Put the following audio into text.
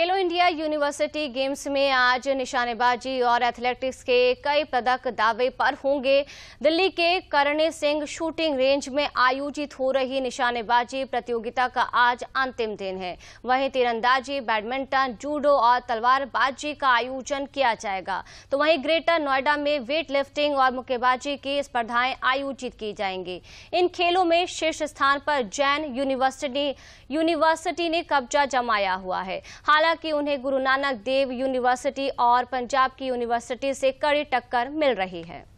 खेलो India university games में आज निशानेबाजी और एथलेटिक्स के कई पदक दावे पर होंगे दिल्ली के करणे सिंह शूटिंग रेंज में आयोजित हो रही निशानेबाजी प्रतियोगिता का आज अंतिम दिन है वहीं तीरंदाजी बैडमिंटन जूडो और तलवारबाजी का आयोजन किया जाएगा तो वहीं ग्रेटर नोएडा में वेट लिफ्टिंग और मुक्केबाजी की स्पर्धाएं आयोजित की जाएंगी इन खेलों में शीर्ष स्थान पर जैन यूनिवर्सिटी यूनिवर्सिटी ने कब्जा जमाया हुआ है हालांकि कि उन्हें गुरु नानक देव यूनिवर्सिटी और पंजाब की यूनिवर्सिटी से कड़ी टक्कर मिल रही है